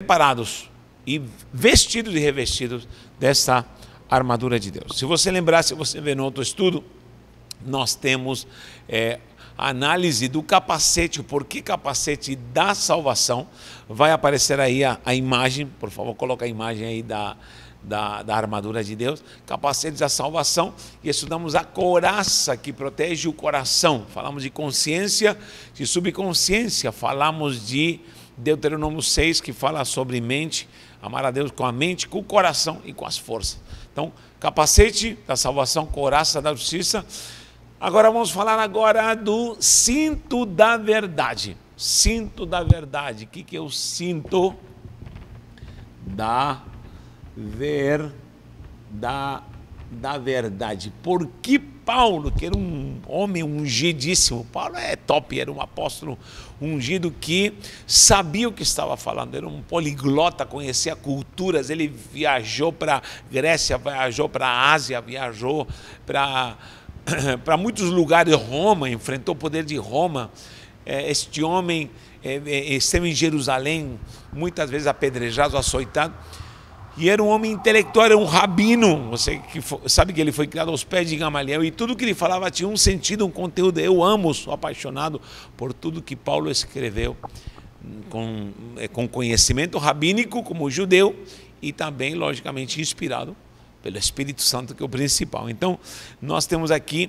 preparados e vestidos e revestidos dessa armadura de Deus. Se você lembrar, se você ver no outro estudo, nós temos é, a análise do capacete, o porquê capacete da salvação. Vai aparecer aí a, a imagem, por favor, coloca a imagem aí da, da, da, armadura de Deus, capacete da salvação, e estudamos a coraça que protege o coração. Falamos de consciência, de subconsciência, falamos de Deuteronômio 6, que fala sobre mente, amar a Deus com a mente, com o coração e com as forças. Então, capacete da salvação, coraça da justiça. Agora vamos falar agora do cinto da verdade. Cinto da verdade. O que, que eu é sinto da ver da, da verdade? Por que Paulo, que era um homem ungidíssimo, Paulo é top, era um apóstolo um ungido que sabia o que estava falando, era um poliglota, conhecia culturas, ele viajou para Grécia, viajou para a Ásia, viajou para para muitos lugares, Roma, enfrentou o poder de Roma. É, este homem é, é, esteve em Jerusalém, muitas vezes apedrejado, açoitado. E era um homem intelectual, era um rabino. Você que sabe que ele foi criado aos pés de Gamaliel e tudo que ele falava tinha um sentido, um conteúdo. Eu amo, sou apaixonado por tudo que Paulo escreveu, com, é, com conhecimento rabínico como judeu e também, logicamente, inspirado pelo Espírito Santo, que é o principal. Então, nós temos aqui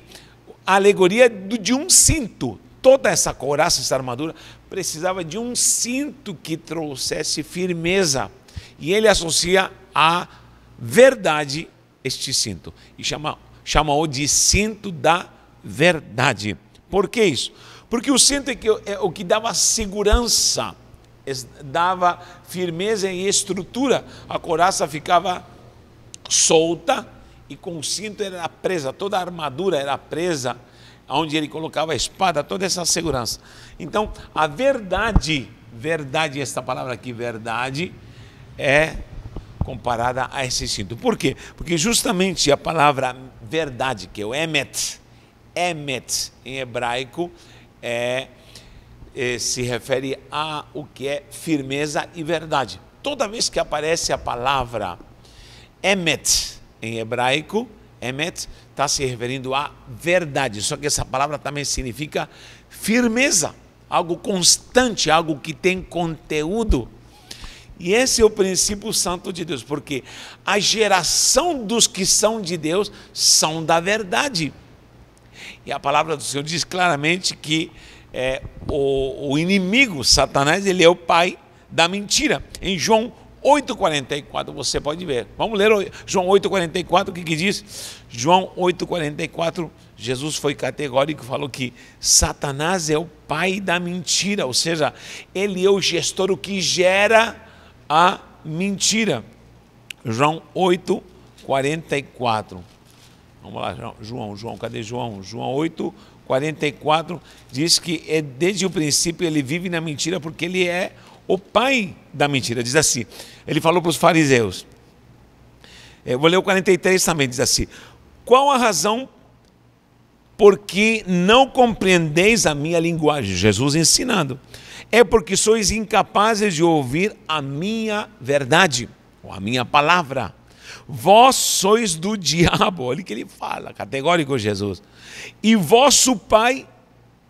a alegoria de um cinto. Toda essa couraça, essa armadura, precisava de um cinto que trouxesse firmeza. E ele associa a verdade este cinto. E chama, o de cinto da verdade. Por que isso? Porque o cinto é, que, é o que dava segurança, dava firmeza e estrutura. A coraça ficava solta e com o cinto era presa, toda a armadura era presa, onde ele colocava a espada, toda essa segurança. Então, a verdade, verdade, esta palavra aqui, verdade, é comparada a esse cinto. Por quê? Porque justamente a palavra verdade, que é o emet, emet em hebraico, é, é, se refere a o que é firmeza e verdade. Toda vez que aparece a palavra emet em hebraico, emet está se referindo à verdade. Só que essa palavra também significa firmeza, algo constante, algo que tem conteúdo e esse é o princípio santo de Deus, porque a geração dos que são de Deus são da verdade. E a palavra do Senhor diz claramente que é, o, o inimigo, Satanás, ele é o pai da mentira. Em João 8,44 você pode ver. Vamos ler João 8,44, o que, que diz? João 8,44, Jesus foi categórico e falou que Satanás é o pai da mentira, ou seja, ele é o gestor, o que gera a mentira. João 8, 44. Vamos lá, João, João, cadê João? João 8, 44 diz que é desde o princípio ele vive na mentira porque ele é o pai da mentira. Diz assim: ele falou para os fariseus. Eu eh, vou ler o 43 também, diz assim: Qual a razão porque não compreendeis a minha linguagem? Jesus ensinando é porque sois incapazes de ouvir a minha verdade, ou a minha palavra. Vós sois do diabo, olha o que ele fala, categórico Jesus. E vosso pai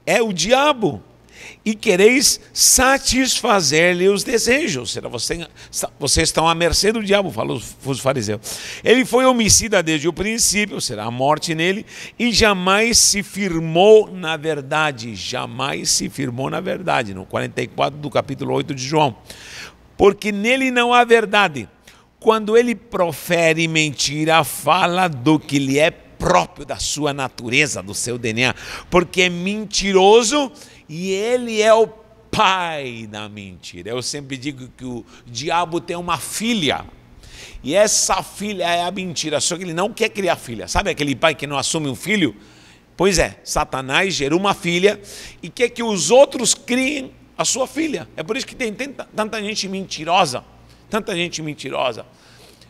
é o diabo e quereis satisfazer-lhe os desejos. Será você, vocês estão à mercê do diabo, falou os fariseus. Ele foi homicida desde o princípio, será a morte nele, e jamais se firmou na verdade, jamais se firmou na verdade, no 44 do capítulo 8 de João. Porque nele não há verdade. Quando ele profere mentira, fala do que lhe é próprio da sua natureza, do seu DNA, porque é mentiroso e ele é o pai da mentira. Eu sempre digo que o diabo tem uma filha. E essa filha é a mentira, só que ele não quer criar filha. Sabe aquele pai que não assume um filho? Pois é, Satanás gerou uma filha e quer que os outros criem a sua filha. É por isso que tem tanta, tanta gente mentirosa, tanta gente mentirosa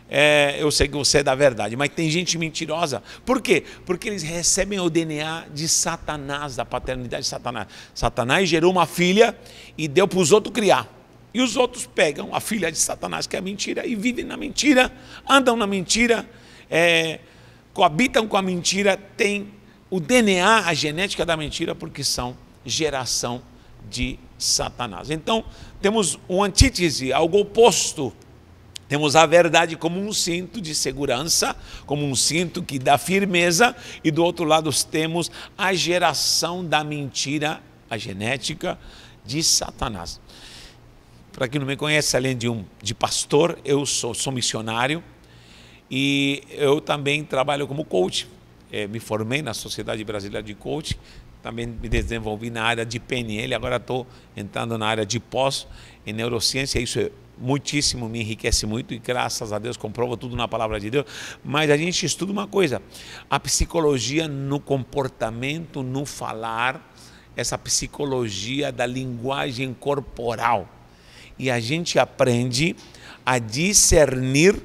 é, eu sei que você é da verdade. Mas tem gente mentirosa. Por quê? Porque eles recebem o DNA de Satanás, da paternidade de Satanás. Satanás gerou uma filha e deu para os outros criar. E os outros pegam a filha de Satanás, que é a mentira, e vivem na mentira, andam na mentira, é, coabitam com a mentira, têm o DNA, a genética da mentira, porque são geração de Satanás. Então, temos um antítese, algo oposto temos a verdade como um cinto de segurança, como um cinto que dá firmeza, e do outro lado temos a geração da mentira, a genética de Satanás. Para quem não me conhece, além de um de pastor, eu sou, sou missionário e eu também trabalho como coach. É, me formei na Sociedade Brasileira de Coach, também me desenvolvi na área de PNL, agora estou entrando na área de pós em neurociência, isso é muitíssimo, me enriquece muito e graças a Deus comprova tudo na palavra de Deus. Mas a gente estuda uma coisa: a psicologia no comportamento, no falar, essa psicologia da linguagem corporal. E a gente aprende a discernir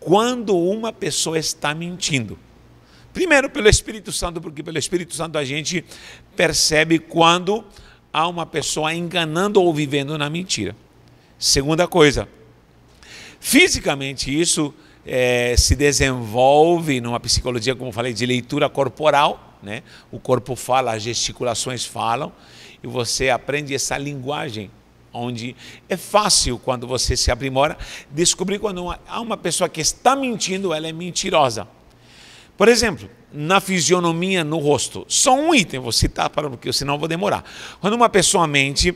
quando uma pessoa está mentindo. Primeiro pelo Espírito Santo, porque pelo Espírito Santo a gente percebe quando há uma pessoa enganando ou vivendo na mentira. Segunda coisa, fisicamente isso é, se desenvolve numa psicologia, como falei, de leitura corporal, né? O corpo fala, as gesticulações falam, e você aprende essa linguagem onde é fácil quando você se aprimora descobrir quando uma, há uma pessoa que está mentindo, ela é mentirosa. Por exemplo, na fisionomia no rosto, só um item vou citar para porque senão vou demorar. Quando uma pessoa mente,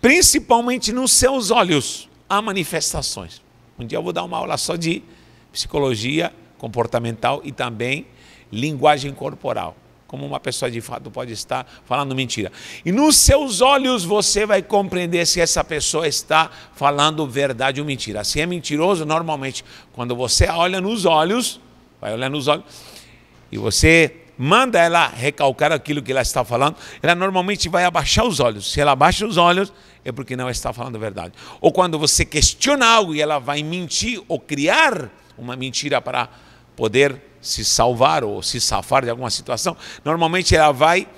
principalmente nos seus olhos, há manifestações. Um dia eu vou dar uma aula só de psicologia comportamental e também linguagem corporal. Como uma pessoa de fato pode estar falando mentira. E nos seus olhos você vai compreender se essa pessoa está falando verdade ou mentira. Se é mentiroso, normalmente, quando você olha nos olhos, vai olhar nos olhos, e você manda ela recalcar aquilo que ela está falando, ela normalmente vai abaixar os olhos. Se ela abaixa os olhos, é porque não está falando a verdade. Ou quando você questiona algo e ela vai mentir ou criar uma mentira para poder se salvar ou se safar de alguma situação, normalmente ela vai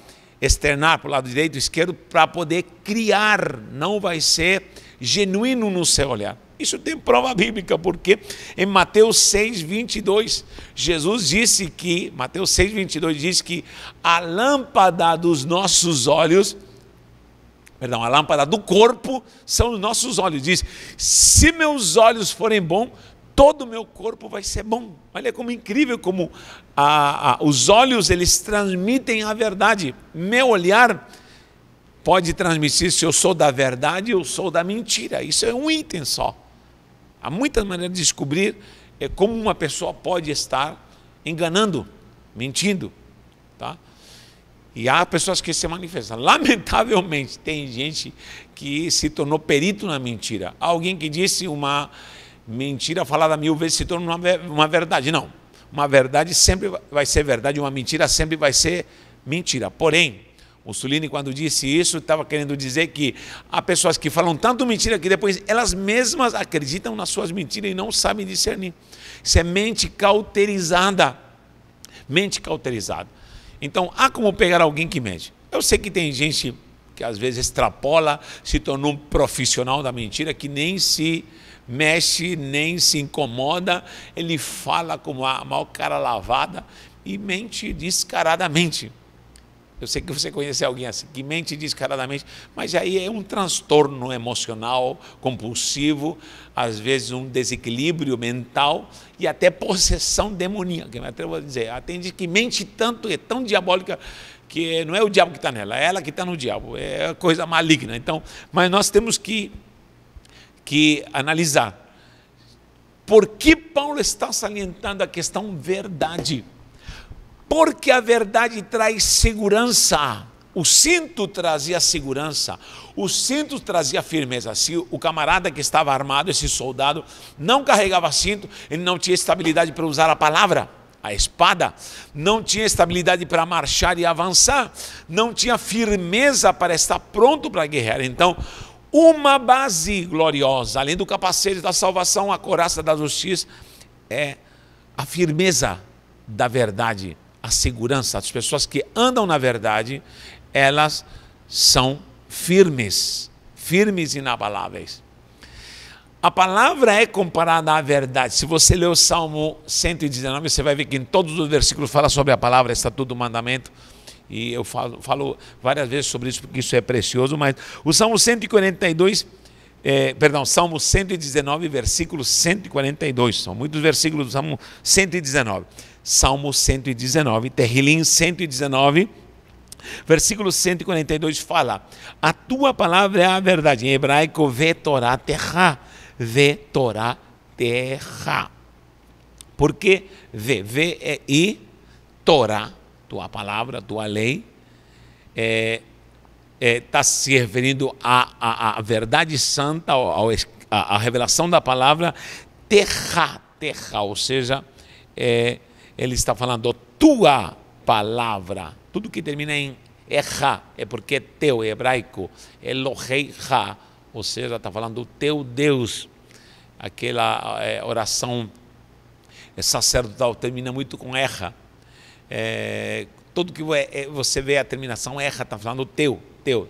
externar para o lado direito e esquerdo para poder criar, não vai ser genuíno no seu olhar. Isso tem prova bíblica, porque em Mateus 6, 22, Jesus disse que, Mateus 6, 22 diz que a lâmpada dos nossos olhos, perdão, a lâmpada do corpo são os nossos olhos. Diz: se meus olhos forem bons, todo o meu corpo vai ser bom. Olha como incrível como a, a, os olhos eles transmitem a verdade. Meu olhar pode transmitir se eu sou da verdade ou sou da mentira. Isso é um item só. Há muitas maneiras de descobrir é, como uma pessoa pode estar enganando, mentindo. Tá? E há pessoas que se manifestam. Lamentavelmente, tem gente que se tornou perito na mentira. alguém que disse uma mentira falada mil vezes se tornou uma, uma verdade. Não. Uma verdade sempre vai ser verdade, uma mentira sempre vai ser mentira. Porém, Mussolini, quando disse isso, estava querendo dizer que há pessoas que falam tanto mentira que depois elas mesmas acreditam nas suas mentiras e não sabem discernir. Isso é mente cauterizada. Mente cauterizada. Então, há como pegar alguém que mente. Eu sei que tem gente que às vezes extrapola, se tornou um profissional da mentira, que nem se mexe, nem se incomoda, ele fala como a maior cara lavada e mente descaradamente. Eu sei que você conhece alguém assim, que mente descaradamente, mas aí é um transtorno emocional compulsivo, às vezes um desequilíbrio mental e até possessão demoníaca. Né? Eu atrevo a dizer, atende que mente tanto, é tão diabólica, que não é o diabo que está nela, é ela que está no diabo, é coisa maligna. Então, mas nós temos que, que analisar por que Paulo está salientando a questão verdade porque a verdade traz segurança. O cinto trazia segurança, o cinto trazia firmeza. Se o camarada que estava armado, esse soldado, não carregava cinto, ele não tinha estabilidade para usar a palavra, a espada, não tinha estabilidade para marchar e avançar, não tinha firmeza para estar pronto para guerrear. Então, uma base gloriosa, além do capacete da salvação, a coraça da justiça, é a firmeza da verdade a segurança. As pessoas que andam na verdade, elas são firmes, firmes e inabaláveis. A palavra é comparada à verdade. Se você ler o Salmo 119, você vai ver que em todos os versículos fala sobre a palavra, estatuto do mandamento. E eu falo, falo várias vezes sobre isso, porque isso é precioso, mas o Salmo 142, é, perdão, Salmo 119, versículo 142. São muitos versículos do Salmo 119. Salmo 119, Terrilim 119, versículo 142 fala: A tua palavra é a verdade. Em hebraico, vetorá terra. Vetorá terra. Porque V, V é I, Torá, tua palavra, tua lei, é, está é, tá se referindo à, à, verdade santa, ao, à, à, revelação da palavra, terra, terra, ou seja, é, ele está falando tua palavra. Tudo que termina em erra é porque é teu, é hebraico. Elohei ha, ou seja, está falando o teu Deus. Aquela é, oração eh, sacerdotal termina muito com erra. Eh, é, tudo que é, é, você vê a terminação erra, está falando teu, teu.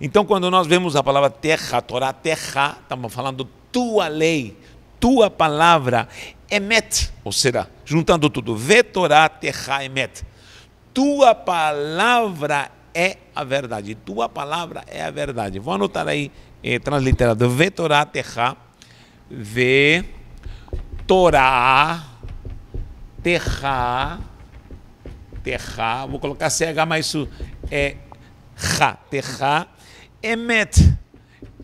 Então, quando nós vemos a palavra terra, Torá, terra, estamos falando tua lei, tua palavra, emet, ou será, juntando tudo, vetorá, terra, emet. Tua palavra é a verdade, tua palavra é a verdade. Vou anotar aí, eh, transliterado, vetorá, terra, vetorá, terra, terra, vou colocar CH, mas isso é ra, terra, emet,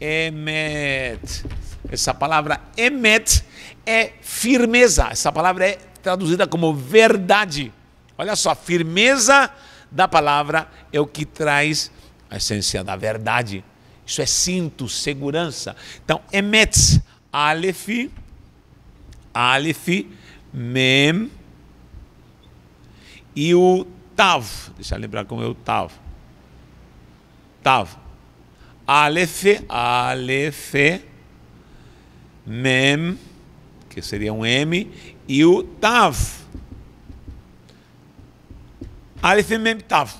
emet, essa palavra emet é firmeza. Essa palavra é traduzida como verdade. Olha só, firmeza da palavra é o que traz a essência da verdade. Isso é cinto, segurança. Então, emet, alef, alef, mem e o tav. Deixa eu lembrar como é o tav. Tav. Alef, alef, mem, que seria um M, e o tav. Aleph ah, mem tav.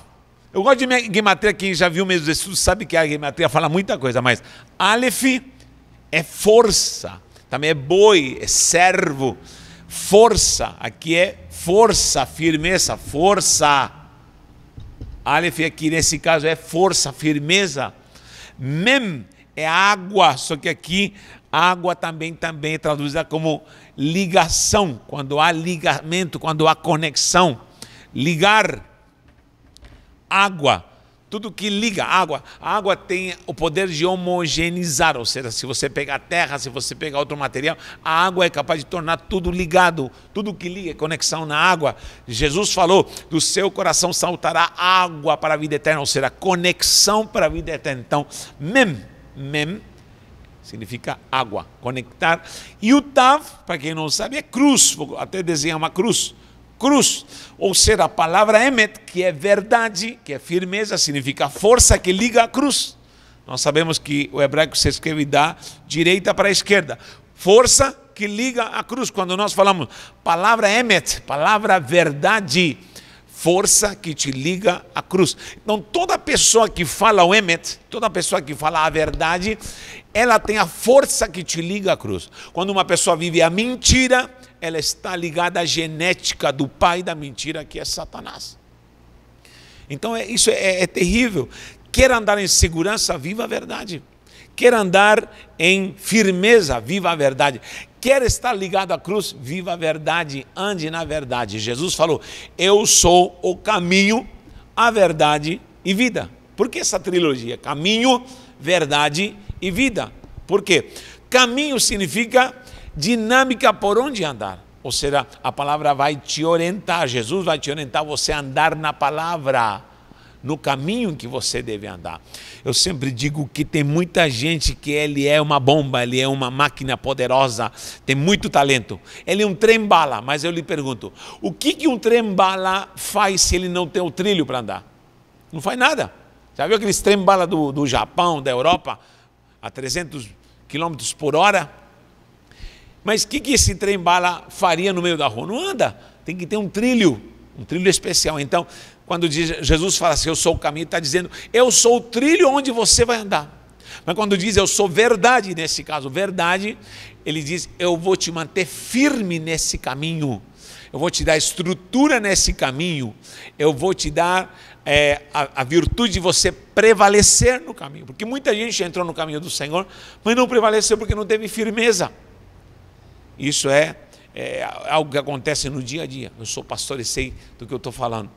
Eu gosto de gematria, quem já viu meus estudos sabe que a gematria fala muita coisa, mas Aleph é força, também é boi, é servo, força, aqui é força, firmeza, força. Aleph aqui nesse caso é força, firmeza. Mem é água, só que aqui Água também, também é traduzida como ligação, quando há ligamento, quando há conexão. Ligar, água, tudo que liga, água. A água tem o poder de homogeneizar, ou seja, se você pegar terra, se você pegar outro material, a água é capaz de tornar tudo ligado, tudo que liga, é conexão na água. Jesus falou: do seu coração saltará água para a vida eterna, ou seja, conexão para a vida eterna. Então, mem, mem, significa água, conectar. E o Tav, para quem não sabe, é cruz, vou até desenhar uma cruz. Cruz, ou seja, a palavra Emet, que é verdade, que é firmeza, significa força que liga a cruz. Nós sabemos que o hebraico se escreve da direita para a esquerda. Força que liga a cruz. Quando nós falamos palavra Emet, palavra verdade, força que te liga à cruz. Então, toda pessoa que fala o Emmet, toda pessoa que fala a verdade, ela tem a força que te liga à cruz. Quando uma pessoa vive a mentira, ela está ligada à genética do pai da mentira, que é Satanás. Então, é, isso é, é terrível. Quer andar em segurança, viva a verdade. Quer andar em firmeza, viva a verdade. Quer estar ligado à cruz, viva a verdade, ande na verdade. Jesus falou: Eu sou o caminho, a verdade e vida. Por que essa trilogia? Caminho, verdade e vida. Por quê? Caminho significa dinâmica por onde andar. Ou seja, a palavra vai te orientar, Jesus vai te orientar você a andar na palavra no caminho que você deve andar. Eu sempre digo que tem muita gente que ele é uma bomba, ele é uma máquina poderosa, tem muito talento. Ele é um trem-bala, mas eu lhe pergunto, o que, que um trem-bala faz se ele não tem o trilho para andar? Não faz nada. Já viu aqueles trem-bala do, do Japão, da Europa, a 300 quilômetros por hora? Mas o que, que esse trem-bala faria no meio da rua? Não anda, tem que ter um trilho, um trilho especial. Então, quando diz, Jesus fala assim, eu sou o caminho, está dizendo, eu sou o trilho onde você vai andar. Mas quando diz, eu sou verdade, nesse caso, verdade, ele diz, eu vou te manter firme nesse caminho. Eu vou te dar estrutura nesse caminho. Eu vou te dar é, a, a virtude de você prevalecer no caminho. Porque muita gente entrou no caminho do Senhor, mas não prevaleceu porque não teve firmeza. Isso é é, é algo que acontece no dia a dia. Eu sou pastor e sei do que eu estou falando.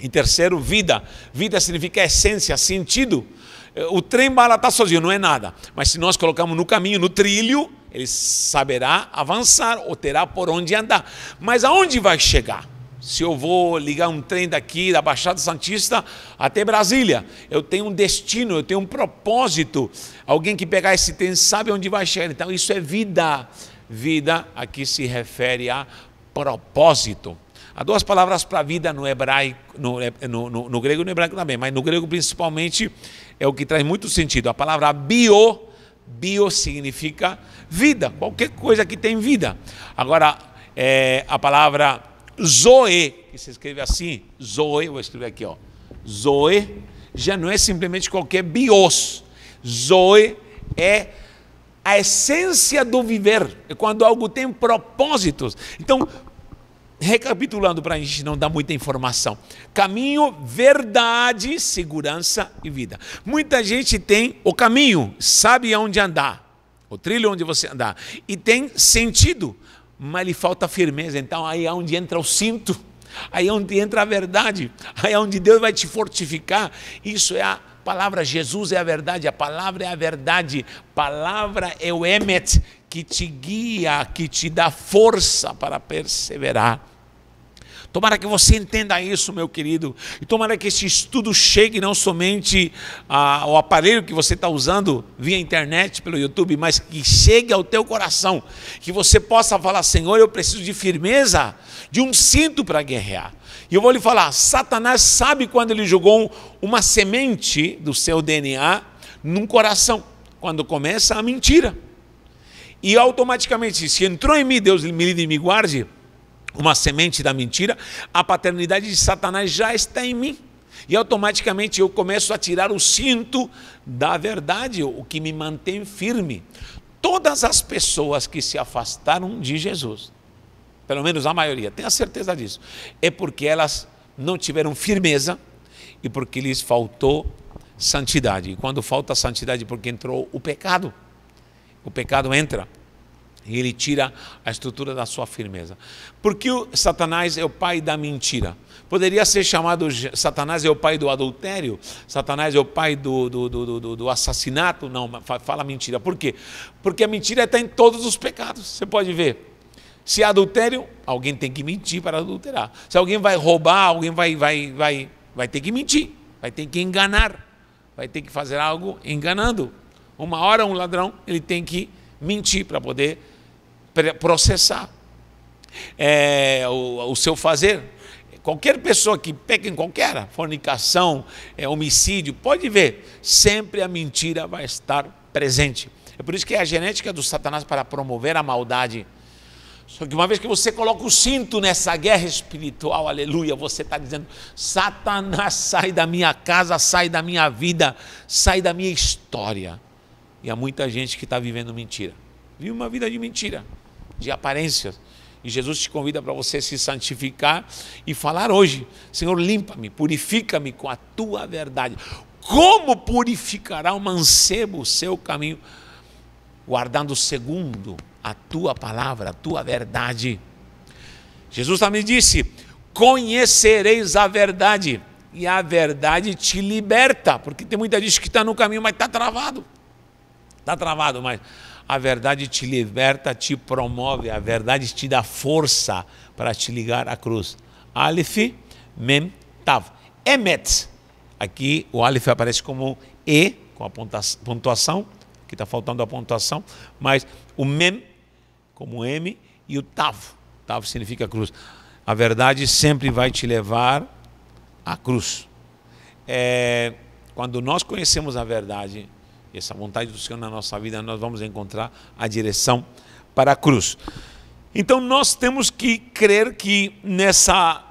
Em terceiro, vida. Vida significa essência, sentido. Eh, o trem bala está sozinho, não é nada. Mas se nós colocamos no caminho, no trilho, ele saberá avançar ou terá por onde andar. Mas aonde vai chegar? Se eu vou ligar um trem daqui, da Baixada Santista até Brasília, eu tenho um destino, eu tenho um propósito. Alguém que pegar esse trem sabe onde vai chegar. Então, isso é vida. Vida aqui se refere a propósito. Há duas palavras para vida no hebraico, no, eh, no, no, no grego e no hebraico também, mas no grego principalmente é o que traz muito sentido. A palavra bio, bio significa vida, qualquer coisa que tem vida. Agora, é, a palavra zoe, que se escreve assim, zoe, vou escrever aqui, ó, zoe, já não é simplesmente qualquer bios. Zoe é a essência do viver, é quando algo tem propósitos. Então, recapitulando para a gente não dar muita informação: caminho, verdade, segurança e vida. Muita gente tem o caminho, sabe aonde andar, o trilho onde você andar, e tem sentido, mas lhe falta firmeza. Então aí é onde entra o cinto, aí é onde entra a verdade, aí é onde Deus vai te fortificar. Isso é a palavra Jesus é a verdade, a palavra é a verdade, palavra é o emet, que te guia, que te dá força para perseverar. Tomara que você entenda isso, meu querido. E tomara que esse estudo chegue não somente ao aparelho que você está usando via internet, pelo YouTube, mas que chegue ao teu coração. Que você possa falar, Senhor, eu preciso de firmeza, de um cinto para guerrear. E eu vou lhe falar, Satanás sabe quando ele jogou uma semente do seu DNA num coração, quando começa a mentira e automaticamente, se entrou em mim, Deus me livre e me guarde, uma semente da mentira, a paternidade de Satanás já está em mim. E automaticamente eu começo a tirar o cinto da verdade, o que me mantém firme. Todas as pessoas que se afastaram de Jesus, pelo menos a maioria, tenha certeza disso, é porque elas não tiveram firmeza e porque lhes faltou santidade. E quando falta santidade, é porque entrou o pecado. O pecado entra e ele tira a estrutura da sua firmeza. Porque o Satanás é o pai da mentira. Poderia ser chamado Satanás é o pai do adultério, Satanás é o pai do, do, do, do assassinato. Não, fala mentira. Por quê? Porque a mentira está em todos os pecados. Você pode ver. Se é adultério, alguém tem que mentir para adulterar. Se alguém vai roubar, alguém vai, vai, vai, vai ter que mentir, vai ter que enganar, vai ter que fazer algo enganando. Uma hora um ladrão, ele tem que mentir para poder processar. É, o, o seu fazer, qualquer pessoa que peca em qualquer fornicação, é, homicídio, pode ver, sempre a mentira vai estar presente. É por isso que é a genética do Satanás para promover a maldade. Só que uma vez que você coloca o cinto nessa guerra espiritual, aleluia, você está dizendo: Satanás, sai da minha casa, sai da minha vida, sai da minha história. E há muita gente que está vivendo mentira. Vive uma vida de mentira, de aparências. E Jesus te convida para você se santificar e falar hoje: Senhor, limpa-me, purifica-me com a tua verdade. Como purificará o mancebo o seu caminho? Guardando segundo a tua palavra, a tua verdade. Jesus também disse: Conhecereis a verdade, e a verdade te liberta, porque tem muita gente que está no caminho, mas está travado Está travado, mas a verdade te liberta, te promove, a verdade te dá força para te ligar à cruz. Aleph, Mem, Tav. Emet. Aqui o Aleph aparece como E, com a pontuação, que está faltando a pontuação, mas o Mem, como M, e o Tav. Tav significa cruz. A verdade sempre vai te levar à cruz. É, quando nós conhecemos a verdade, essa vontade do Senhor na nossa vida, nós vamos encontrar a direção para a cruz. Então nós temos que crer que nessa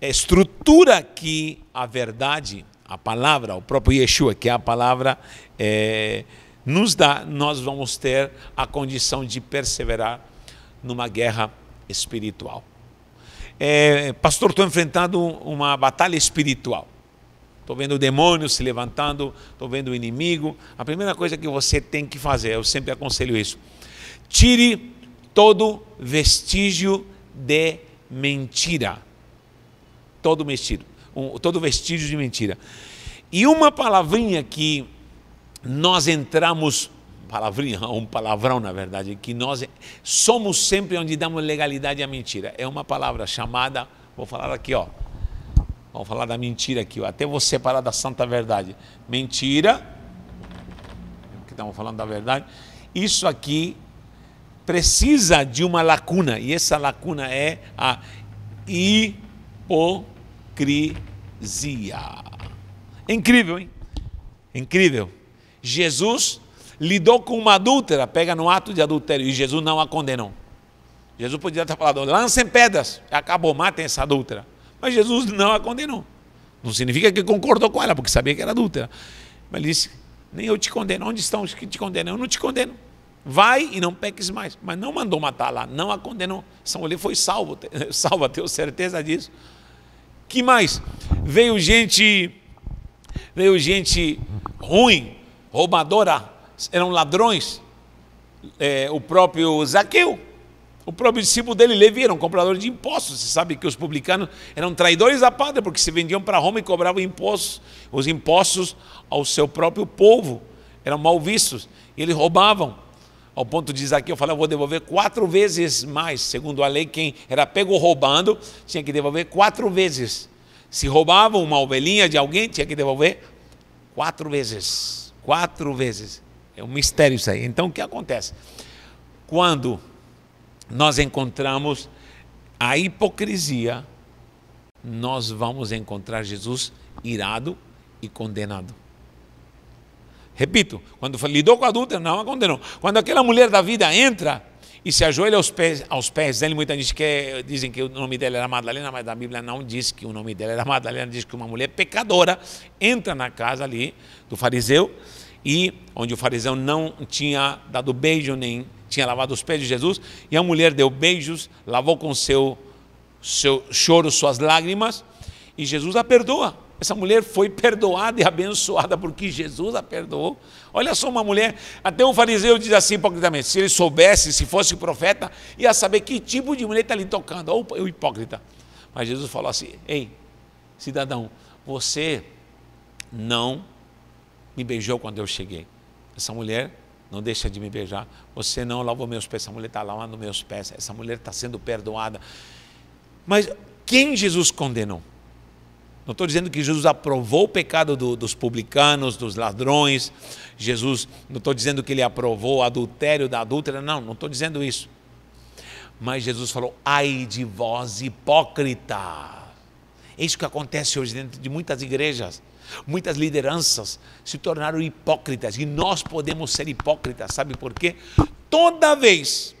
estrutura que a verdade, a palavra, o próprio Yeshua, que é a palavra, é, nos dá, nós vamos ter a condição de perseverar numa guerra espiritual. É, pastor, estou enfrentando uma batalha espiritual estou vendo o demônio se levantando, estou vendo o inimigo. A primeira coisa que você tem que fazer, eu sempre aconselho isso: tire todo vestígio de mentira. Todo vestígio, um, todo vestígio de mentira. E uma palavrinha que nós entramos, palavrinha, um palavrão na verdade, que nós somos sempre onde damos legalidade à mentira. É uma palavra chamada, vou falar aqui, ó, Vamos falar da mentira aqui, até vou separar da santa verdade. Mentira, que estamos falando da verdade, isso aqui precisa de uma lacuna, e essa lacuna é a hipocrisia. É incrível, hein? É incrível. Jesus lidou com uma adúltera, pega no ato de adultério, e Jesus não a condenou. Jesus podia ter falado: lancem pedras, acabou, matem essa adúltera. Mas Jesus não a condenou. Não significa que concordou com ela, porque sabia que era adúltera. Mas ele disse: Nem eu te condeno. Onde estão os que te condenam? Eu não te condeno. Vai e não peques mais. Mas não mandou matar lá, não a condenou. São Olê foi salvo, salva, tenho certeza disso. Que mais? Veio gente, veio gente ruim, roubadora, eram ladrões. É, o próprio Zaqueu, o próprio discípulo dele, Levi, era um comprador de impostos. Você sabe que os publicanos eram traidores da pátria, porque se vendiam para Roma e cobravam impostos, os impostos ao seu próprio povo. Eram mal vistos. E eles roubavam. Ao ponto de Isaquiel falar, eu vou devolver quatro vezes mais. Segundo a lei, quem era pego roubando tinha que devolver quatro vezes. Se roubavam uma ovelhinha de alguém, tinha que devolver quatro vezes. Quatro vezes. É um mistério isso aí. Então o que acontece? Quando nós encontramos a hipocrisia, nós vamos encontrar Jesus irado e condenado. Repito, quando lidou com a adulta, não a condenou. Quando aquela mulher da vida entra e se ajoelha aos pés, aos pés dele, muita gente quer, dizem que o nome dela era Madalena, mas a Bíblia não diz que o nome dela era Madalena, diz que uma mulher pecadora entra na casa ali do fariseu e onde o fariseu não tinha dado beijo nem tinha lavado os pés de Jesus, e a mulher deu beijos, lavou com seu, seu choro suas lágrimas, e Jesus a perdoa. Essa mulher foi perdoada e abençoada porque Jesus a perdoou. Olha só uma mulher, até um fariseu diz assim hipocritamente: se ele soubesse, se fosse profeta, ia saber que tipo de mulher está ali tocando. Ou o hipócrita. Mas Jesus falou assim: ei, cidadão, você não me beijou quando eu cheguei. Essa mulher não deixa de me beijar. Você não lavou meus pés. Essa mulher está lá nos meus pés. Essa mulher está sendo perdoada. Mas quem Jesus condenou? Não estou dizendo que Jesus aprovou o pecado do, dos publicanos, dos ladrões. Jesus, não estou dizendo que ele aprovou o adultério da adúltera. Não, não estou dizendo isso. Mas Jesus falou: ai de vós, hipócrita. É isso que acontece hoje dentro de muitas igrejas. Muitas lideranças se tornaram hipócritas e nós podemos ser hipócritas, sabe por quê? Toda vez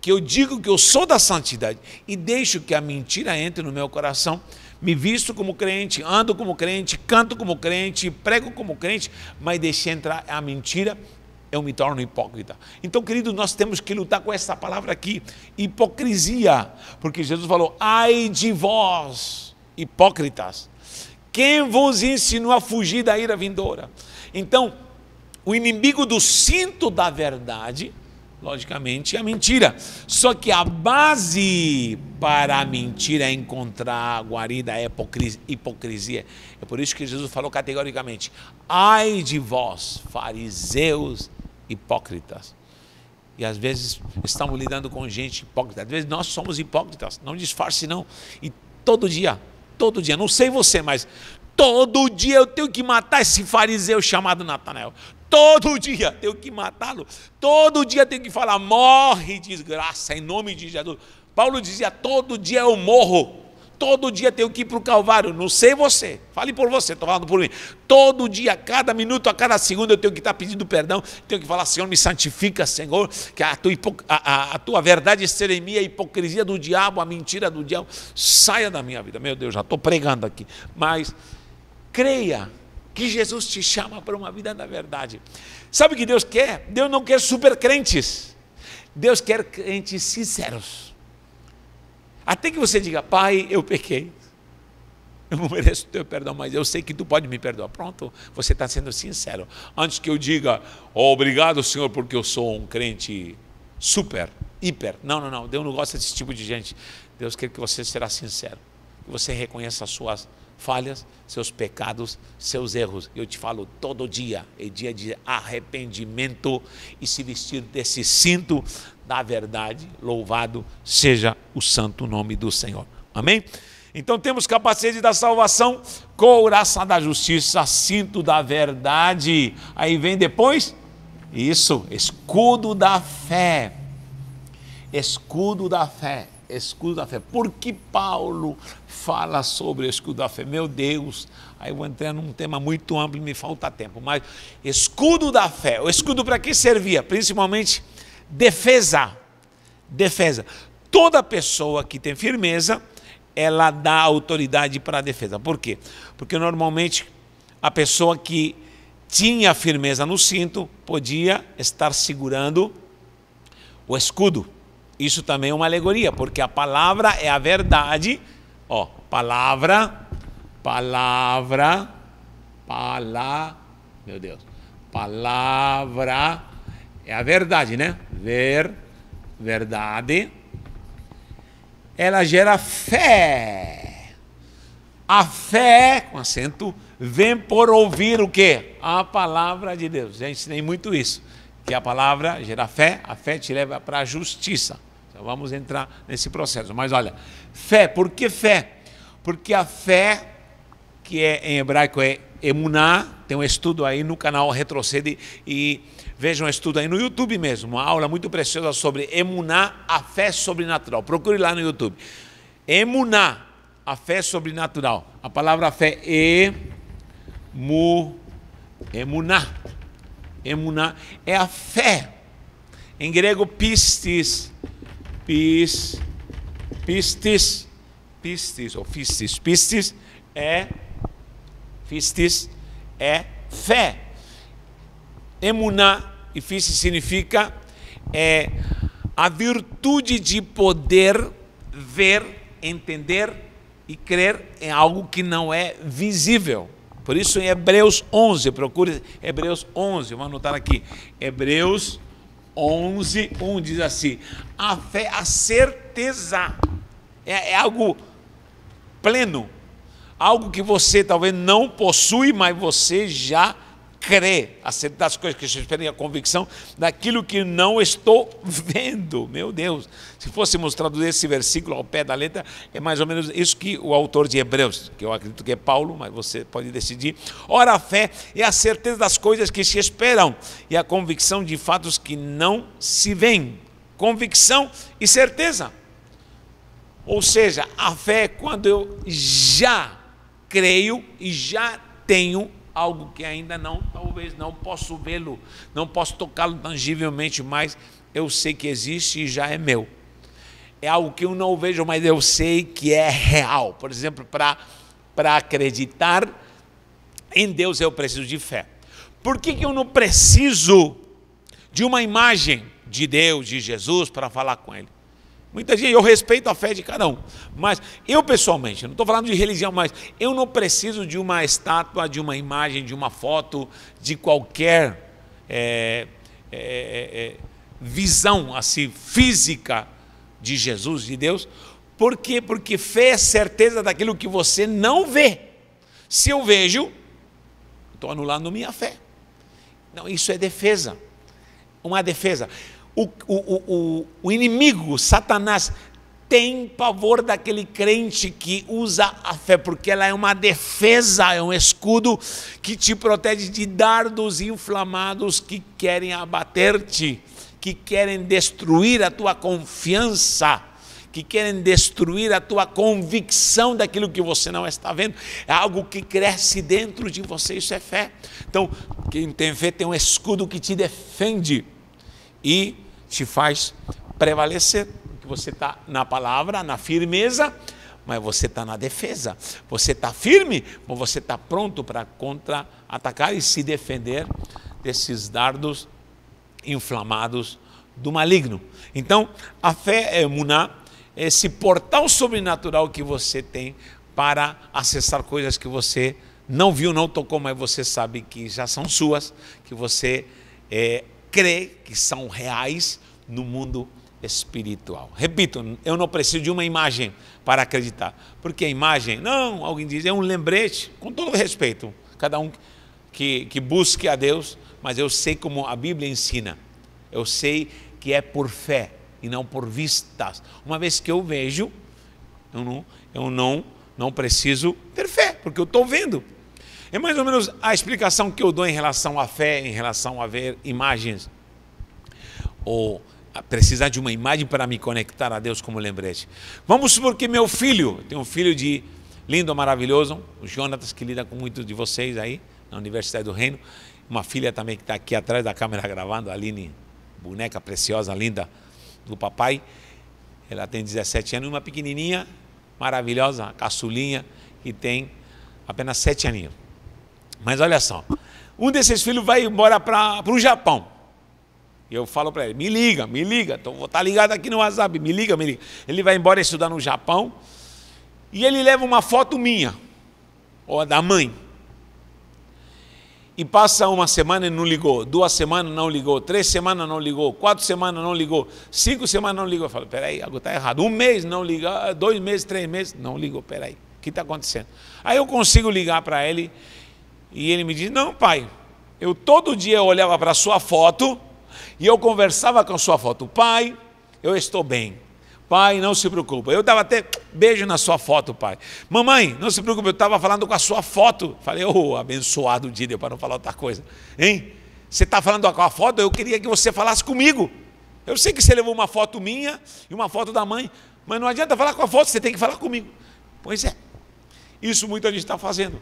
que eu digo que eu sou da santidade e deixo que a mentira entre no meu coração, me visto como crente, ando como crente, canto como crente, prego como crente, mas deixei entrar a mentira, eu me torno hipócrita. Então, querido, nós temos que lutar com essa palavra aqui, hipocrisia, porque Jesus falou: ai de vós, hipócritas quem vos ensinou a fugir da ira vindoura? Então, o inimigo do cinto da verdade, logicamente, é a mentira. Só que a base para a mentira é encontrar a guarida, a hipocrisia. É por isso que Jesus falou categoricamente: ai de vós, fariseus hipócritas. E às vezes estamos lidando com gente hipócrita. Às vezes nós somos hipócritas, não disfarce não. E todo dia todo dia. Não sei você, mas todo dia eu tenho que matar esse fariseu chamado Natanael. Todo dia tenho que matá-lo. Todo dia tenho que falar: morre, desgraça, em nome de Jesus. Paulo dizia: todo dia eu morro todo dia tenho que ir para o Calvário. Não sei você, fale por você, estou falando por mim. Todo dia, a cada minuto, a cada segundo, eu tenho que estar tá pedindo perdão, tenho que falar, Senhor, me santifica, Senhor, que a tua, a, a, a tua verdade seja em mim, a hipocrisia do diabo, a mentira do diabo, saia da minha vida. Meu Deus, já estou pregando aqui. Mas creia que Jesus te chama para uma vida da verdade. Sabe o que Deus quer? Deus não quer super crentes. Deus quer crentes sinceros. Até que você diga, Pai, eu pequei. Eu não mereço o teu perdão, mas eu sei que tu pode me perdoar. Pronto, você está sendo sincero. Antes que eu diga, oh, obrigado, Senhor, porque eu sou um crente super, hiper. Não, não, não. Deus não gosta desse tipo de gente. Deus quer que você seja sincero, que você reconheça as suas falhas, seus pecados, seus erros. Eu te falo todo dia, é dia de arrependimento e se vestir desse cinto da verdade. Louvado seja o santo nome do Senhor. Amém? Então temos capacete da salvação, couraça da justiça, cinto da verdade. Aí vem depois, isso, escudo da fé. Escudo da fé escudo da fé. Por que Paulo fala sobre o escudo da fé? Meu Deus, aí eu vou entrar num tema muito amplo e me falta tempo, mas escudo da fé, o escudo para que servia? Principalmente defesa. Defesa. Toda pessoa que tem firmeza, ela dá autoridade para a defesa. Por quê? Porque normalmente a pessoa que tinha firmeza no cinto podia estar segurando o escudo. Isso também é uma alegoria, porque a palavra é a verdade. Ó, palavra, palavra, palavra, meu Deus, palavra é a verdade, né? Ver, verdade. Ela gera fé. A fé, com acento, vem por ouvir o quê? A palavra de Deus. Já ensinei muito isso. Que a palavra gera fé, a fé te leva para a justiça. Vamos entrar nesse processo. Mas olha, fé, por que fé? Porque a fé, que é em hebraico é emuná, tem um estudo aí no canal Retrocede e vejam um estudo aí no YouTube mesmo, uma aula muito preciosa sobre emuná, a fé sobrenatural. Procure lá no YouTube. Emuná, a fé sobrenatural. A palavra fé é mu, emuná. Emuná é a fé. Em grego, pistis, Pis, pistis, pistis ou fistis, pistis é fistis é fé. Emuná e fistis significa é a virtude de poder ver, entender e crer em algo que não é visível. Por isso em Hebreus 11, procure Hebreus 11, vamos anotar aqui. Hebreus 11. 11, 1 diz assim: a fé, a certeza, é, é algo pleno, algo que você talvez não possui, mas você já tem crer, acerca das coisas que eu espero a convicção daquilo que não estou vendo. Meu Deus, se fôssemos traduzir esse versículo ao pé da letra, é mais ou menos isso que o autor de Hebreus, que eu acredito que é Paulo, mas você pode decidir. Ora, a fé é a certeza das coisas que se esperam e a convicção de fatos que não se veem. Convicção e certeza. Ou seja, a fé é quando eu já creio e já tenho algo que ainda não, talvez não posso vê-lo, não posso tocá-lo tangivelmente, mas eu sei que existe e já é meu. É algo que eu não vejo, mas eu sei que é real. Por exemplo, para acreditar em Deus eu preciso de fé. Por que, que eu não preciso de uma imagem de Deus, de Jesus, para falar com Ele? Muita gente, eu respeito a fé de cada um, mas eu pessoalmente, não estou falando de religião, mas eu não preciso de uma estátua, de uma imagem, de uma foto, de qualquer é, é, é, é, visão assim física de Jesus, de Deus. Por quê? Porque fé é certeza daquilo que você não vê. Se eu vejo, estou anulando minha fé. Não, isso é defesa. Uma defesa o, o, o, inimigo, Satanás, tem pavor daquele crente que usa a fé, porque ela é uma defesa, é um escudo que te protege de dardos inflamados que querem abater-te, que querem destruir a tua confiança. Que querem destruir a tua convicção daquilo que você não está vendo, é algo que cresce dentro de você, isso é fé. Então, quem tem fé tem um escudo que te defende e te faz prevalecer. Porque você está na palavra, na firmeza, mas você está na defesa. Você está firme, mas você está pronto para contra-atacar e se defender desses dardos inflamados do maligno. Então, a fé é muná, é esse portal sobrenatural que você tem para acessar coisas que você não viu, não tocou, mas você sabe que já são suas, que você é, crê que são reais no mundo espiritual. Repito, eu não preciso de uma imagem para acreditar, porque a imagem, não, alguém diz, é um lembrete, com todo respeito, cada um que, que busque a Deus, mas eu sei como a Bíblia ensina, eu sei que é por fé e não por vistas. Uma vez que eu vejo, eu não, eu não, não preciso ter fé, porque eu estou vendo. É mais ou menos a explicação que eu dou em relação à fé, em relação a ver imagens, ou ah, precisar de uma imagem para me conectar a Deus como lembrete. Vamos supor que meu filho, tem um filho de lindo, maravilhoso, o Jonatas, que lida com muitos de vocês aí, na Universidade do Reino, uma filha também que está aqui atrás da câmera gravando, a Aline, boneca preciosa, linda, do papai. Ela tem 17 anos, uma pequenininha, maravilhosa, caçulinha, que tem apenas 7 aninhos. Mas olha só, um desses filhos vai embora para o Japão. E eu falo para ele, me liga, me liga, então vou estar tá ligado aqui no WhatsApp, me liga, me liga. Ele vai embora estudar no Japão e ele leva uma foto minha, ou da mãe. E passa uma semana e não ligou, duas semanas não ligou, três semanas não ligou, quatro semanas não ligou, cinco semanas não ligou. Eu falo, peraí, algo está errado. Um mês não liga, dois meses, três meses, não ligou, peraí, o que está acontecendo? Aí eu consigo ligar para ele e ele me disse: Não, pai, eu todo dia eu olhava para a sua foto e eu conversava com a sua foto. Pai, eu estou bem. Pai, não se preocupa. Eu dava até beijo na sua foto, pai. Mamãe, não se preocupe, eu estava falando com a sua foto. Falei, ô, oh, abençoado dia, para não falar outra coisa. Hein? Você está falando com a foto? Eu queria que você falasse comigo. Eu sei que você levou uma foto minha e uma foto da mãe, mas não adianta falar com a foto, você tem que falar comigo. Pois é. Isso muita gente está fazendo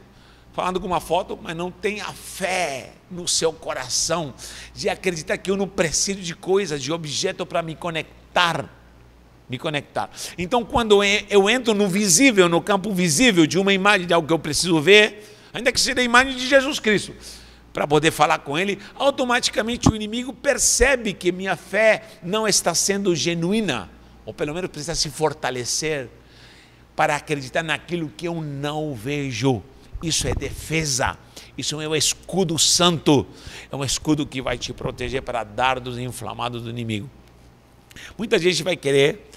falando com uma foto, mas não tem a fé no seu coração de acreditar que eu não preciso de coisas, de objeto para me conectar. Me conectar. Então, quando eu entro no visível, no campo visível de uma imagem de algo que eu preciso ver, ainda que seja a imagem de Jesus Cristo, para poder falar com ele, automaticamente o inimigo percebe que minha fé não está sendo genuína, ou pelo menos precisa se fortalecer para acreditar naquilo que eu não vejo. Isso é defesa. Isso é um escudo santo. É um escudo que vai te proteger para dardos inflamados do inimigo. Muita gente vai querer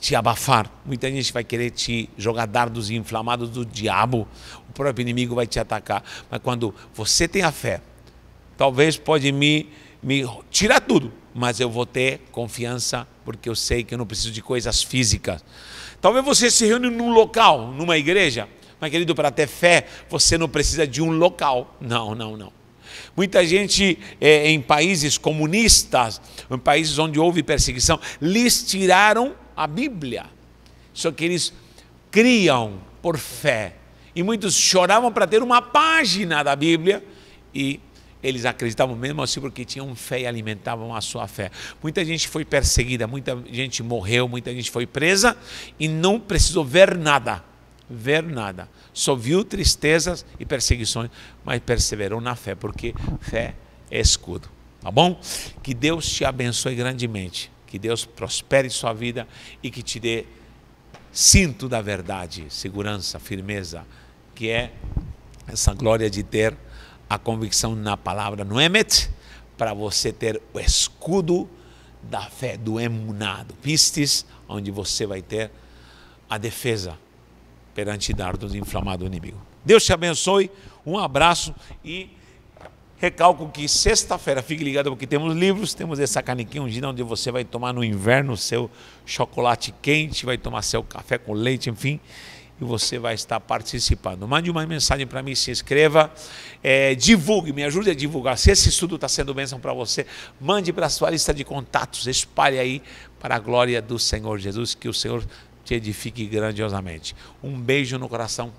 te abafar. Muita gente vai querer te jogar dardos inflamados do diabo. O próprio inimigo vai te atacar. Mas quando você tem a fé, talvez pode me, me tirar tudo, mas eu vou ter confiança porque eu sei que eu não preciso de coisas físicas. Talvez você se reúne num local, numa igreja, mas, querido, para ter fé, você não precisa de um local. Não, não, não. Muita gente é, em países comunistas, em países onde houve perseguição, lhes tiraram a Bíblia. Só que eles criam por fé. E muitos choravam para ter uma página da Bíblia e eles acreditavam mesmo assim porque tinham fé e alimentavam a sua fé. Muita gente foi perseguida, muita gente morreu, muita gente foi presa e não precisou ver nada ver nada. Só viu tristezas e perseguições, mas perseverou na fé, porque fé é escudo. Tá bom? Que Deus te abençoe grandemente. Que Deus prospere sua vida e que te dê cinto da verdade, segurança, firmeza, que é essa glória de ter a convicção na palavra no Emet, é, para você ter o escudo da fé, do emunado, pistes, onde você vai ter a defesa perante dardos inflamados do inimigo. Deus te abençoe, um abraço e recalco que sexta-feira fique ligado porque temos livros, temos essa canequinha ungida onde você vai tomar no inverno seu chocolate quente, vai tomar seu café com leite, enfim e você vai estar participando. Mande uma mensagem para mim, se inscreva, é, divulgue, me ajude a divulgar. Se esse estudo está sendo bênção para você, mande para a sua lista de contatos, espalhe aí para a glória do Senhor Jesus, que o Senhor te edifique grandiosamente. Um beijo no coração.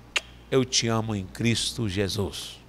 Eu te amo em Cristo Jesus.